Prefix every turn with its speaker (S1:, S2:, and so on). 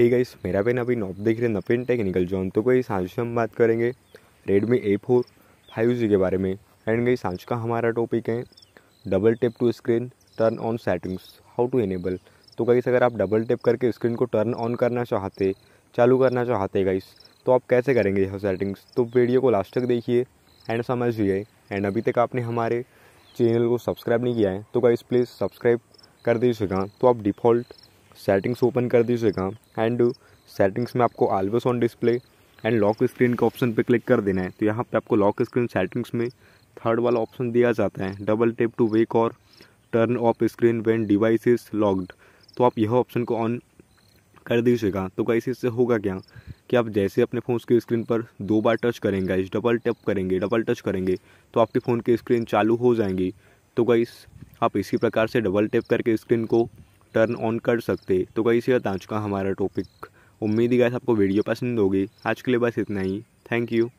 S1: हे hey guys मेरा pen अभी नॉप देख रहे नपिन टेक्निकल जॉन तो गई आज हम बात करेंगे Redmi A four five G के बारे में एंड गई आज का हमारा टॉपिक है double tap to screen turn on settings how to enable तो गाइस अगर आप डबल टेप करके स्क्रीन को टर्न ऑन करना चाहते चालू करना चाहते गाइस तो आप कैसे करेंगे यह सेटिंग्स तो वीडियो को लास्ट तक देखिए एंड समझिए एंड अभी तक आपने हमारे चैनल को सब्सक्राइब नहीं किया है तो गाइस प्लीज़ सब्सक्राइब कर दीजिएगा तो आप डिफ़ॉल्ट सेटिंग्स ओपन कर दीजिएगा एंड सेटिंग्स में आपको always on display and lock screen के ऑप्शन पर क्लिक कर देना है तो यहाँ पर आपको लॉक स्क्रीन सेटिंग्स में थर्ड वाला ऑप्शन दिया जाता है डबल टेप टू वेक और turn off screen when device is locked तो आप यह ऑप्शन को ऑन कर दीजिएगा तो कई इससे होगा क्या कि आप जैसे अपने फ़ोन की स्क्रीन पर दो बार टच करेंगे इस डबल टैप करेंगे डबल टच करेंगे तो आपके फ़ोन की स्क्रीन चालू हो जाएंगी तो कई आप इसी प्रकार से डबल टैप करके स्क्रीन को टर्न ऑन कर सकते तो कई से आज का हमारा टॉपिक उम्मीद ही गैस आपको वीडियो पसंद होगी आज के लिए बस इतना ही थैंक यू